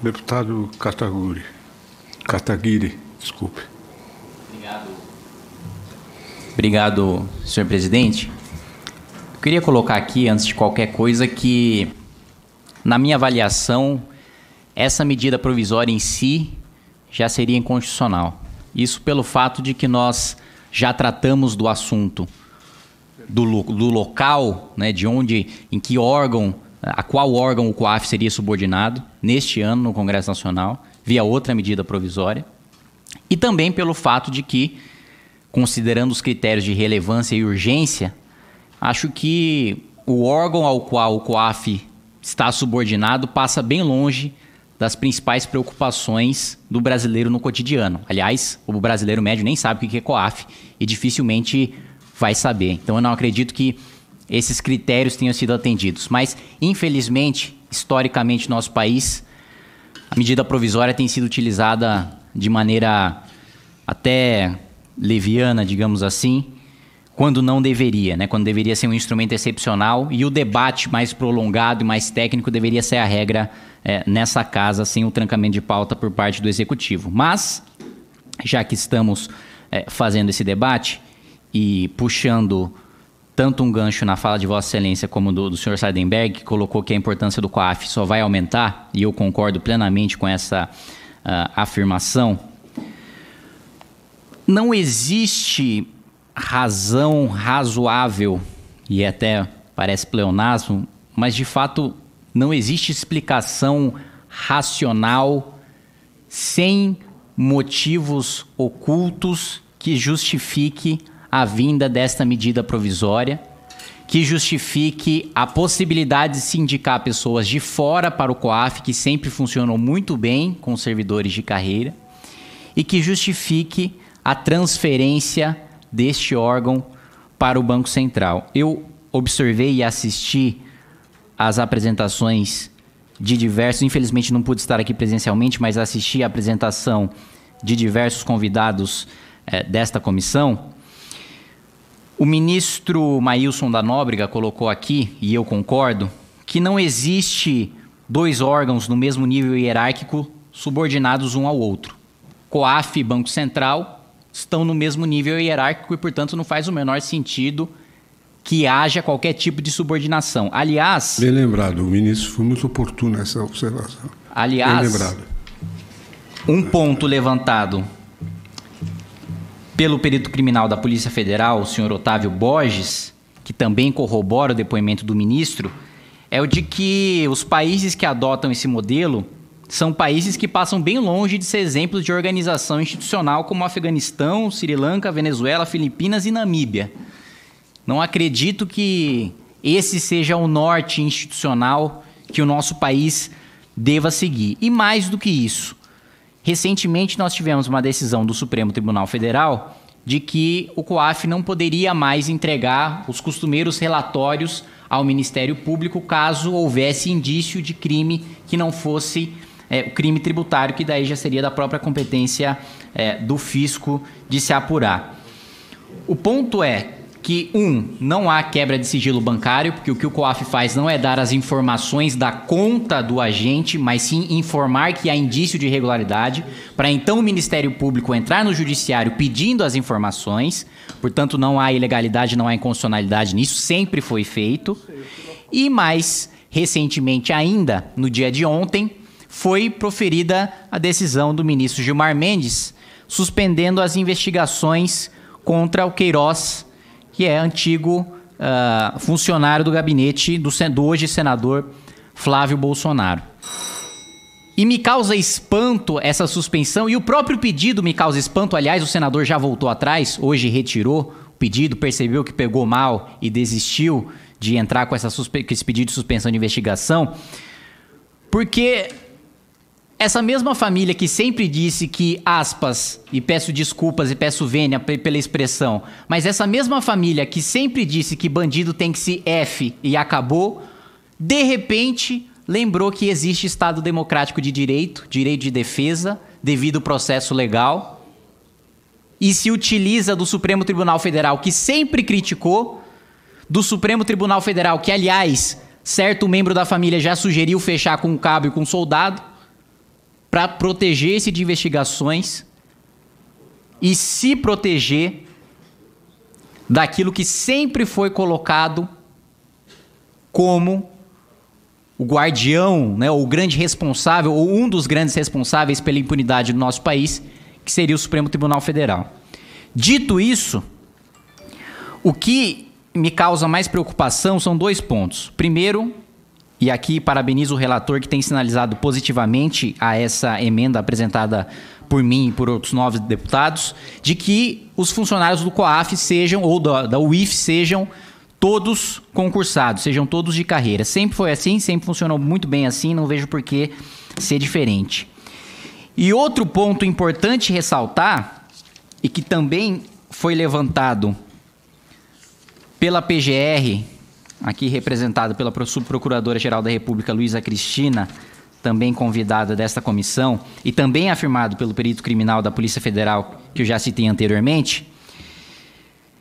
Deputado Cataguri. Cataguiri, desculpe. Obrigado. Obrigado, senhor presidente. Eu queria colocar aqui, antes de qualquer coisa, que, na minha avaliação, essa medida provisória em si já seria inconstitucional. Isso pelo fato de que nós já tratamos do assunto do, do local, né, de onde, em que órgão a qual órgão o COAF seria subordinado neste ano no Congresso Nacional, via outra medida provisória, e também pelo fato de que, considerando os critérios de relevância e urgência, acho que o órgão ao qual o COAF está subordinado passa bem longe das principais preocupações do brasileiro no cotidiano. Aliás, o brasileiro médio nem sabe o que é COAF e dificilmente vai saber. Então eu não acredito que esses critérios tenham sido atendidos. Mas, infelizmente, historicamente, nosso país, a medida provisória tem sido utilizada de maneira até leviana, digamos assim, quando não deveria, né? quando deveria ser um instrumento excepcional e o debate mais prolongado e mais técnico deveria ser a regra é, nessa casa, sem o trancamento de pauta por parte do executivo. Mas, já que estamos é, fazendo esse debate e puxando tanto um gancho na fala de Vossa Excelência como do, do senhor Seidenberg, que colocou que a importância do COAF só vai aumentar, e eu concordo plenamente com essa uh, afirmação. Não existe razão razoável, e até parece pleonasmo, mas de fato não existe explicação racional sem motivos ocultos que justifique a vinda desta medida provisória que justifique a possibilidade de se indicar pessoas de fora para o COAF, que sempre funcionou muito bem com servidores de carreira, e que justifique a transferência deste órgão para o Banco Central. Eu observei e assisti às apresentações de diversos, infelizmente não pude estar aqui presencialmente, mas assisti a apresentação de diversos convidados eh, desta comissão o ministro Maílson da Nóbrega colocou aqui, e eu concordo, que não existe dois órgãos no mesmo nível hierárquico subordinados um ao outro. COAF e Banco Central estão no mesmo nível hierárquico e, portanto, não faz o menor sentido que haja qualquer tipo de subordinação. Aliás. Bem lembrado, o ministro foi muito oportuno essa observação. Aliás, um ponto levantado pelo perito criminal da Polícia Federal, o senhor Otávio Borges, que também corrobora o depoimento do ministro, é o de que os países que adotam esse modelo são países que passam bem longe de ser exemplos de organização institucional como Afeganistão, Sri Lanka, Venezuela, Filipinas e Namíbia. Não acredito que esse seja o norte institucional que o nosso país deva seguir. E mais do que isso, Recentemente nós tivemos uma decisão do Supremo Tribunal Federal de que o COAF não poderia mais entregar os costumeiros relatórios ao Ministério Público caso houvesse indício de crime que não fosse é, o crime tributário, que daí já seria da própria competência é, do fisco de se apurar. O ponto é que, um, não há quebra de sigilo bancário, porque o que o COAF faz não é dar as informações da conta do agente, mas sim informar que há indício de irregularidade, para então o Ministério Público entrar no Judiciário pedindo as informações. Portanto, não há ilegalidade, não há inconstitucionalidade nisso, sempre foi feito. E mais recentemente, ainda no dia de ontem, foi proferida a decisão do ministro Gilmar Mendes suspendendo as investigações contra o Queiroz que é antigo uh, funcionário do gabinete do, do hoje senador Flávio Bolsonaro. E me causa espanto essa suspensão, e o próprio pedido me causa espanto. Aliás, o senador já voltou atrás, hoje retirou o pedido, percebeu que pegou mal e desistiu de entrar com, essa com esse pedido de suspensão de investigação, porque essa mesma família que sempre disse que, aspas, e peço desculpas e peço vênia pela expressão, mas essa mesma família que sempre disse que bandido tem que se F e acabou, de repente lembrou que existe Estado Democrático de Direito, direito de defesa, devido processo legal, e se utiliza do Supremo Tribunal Federal, que sempre criticou, do Supremo Tribunal Federal, que, aliás, certo membro da família já sugeriu fechar com um cabo e com um soldado para proteger-se de investigações e se proteger daquilo que sempre foi colocado como o guardião, né, o grande responsável, ou um dos grandes responsáveis pela impunidade do nosso país, que seria o Supremo Tribunal Federal. Dito isso, o que me causa mais preocupação são dois pontos. Primeiro, e aqui parabenizo o relator que tem sinalizado positivamente a essa emenda apresentada por mim e por outros nove deputados, de que os funcionários do COAF sejam, ou da, da UIF sejam todos concursados, sejam todos de carreira. Sempre foi assim, sempre funcionou muito bem assim, não vejo por que ser diferente. E outro ponto importante ressaltar, e que também foi levantado pela PGR aqui representado pela Subprocuradora-Geral da República, Luísa Cristina, também convidada desta comissão, e também afirmado pelo perito criminal da Polícia Federal, que eu já citei anteriormente,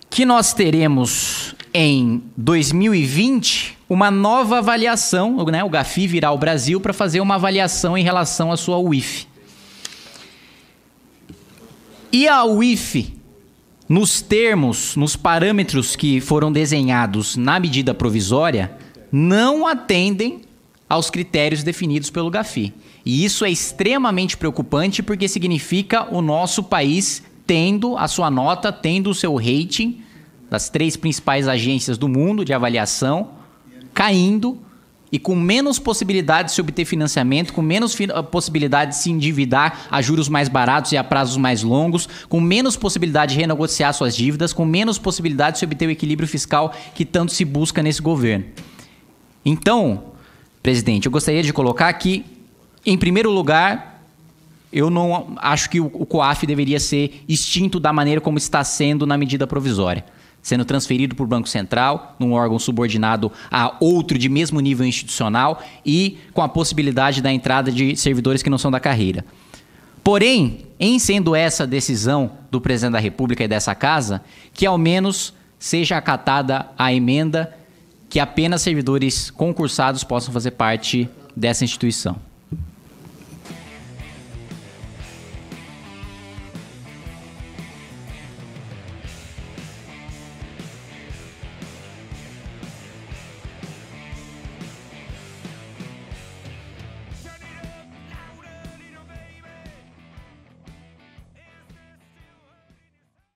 que nós teremos em 2020 uma nova avaliação, né? o GAFI virá ao Brasil para fazer uma avaliação em relação à sua UIF. E a UIF nos termos, nos parâmetros que foram desenhados na medida provisória, não atendem aos critérios definidos pelo GAFI. E isso é extremamente preocupante porque significa o nosso país tendo a sua nota, tendo o seu rating das três principais agências do mundo de avaliação caindo e com menos possibilidade de se obter financiamento, com menos fi ah, possibilidade de se endividar a juros mais baratos e a prazos mais longos, com menos possibilidade de renegociar suas dívidas, com menos possibilidade de se obter o equilíbrio fiscal que tanto se busca nesse governo. Então, presidente, eu gostaria de colocar aqui, em primeiro lugar, eu não acho que o COAF deveria ser extinto da maneira como está sendo na medida provisória sendo transferido para o Banco Central, num órgão subordinado a outro de mesmo nível institucional e com a possibilidade da entrada de servidores que não são da carreira. Porém, em sendo essa decisão do presidente da República e dessa casa, que ao menos seja acatada a emenda que apenas servidores concursados possam fazer parte dessa instituição.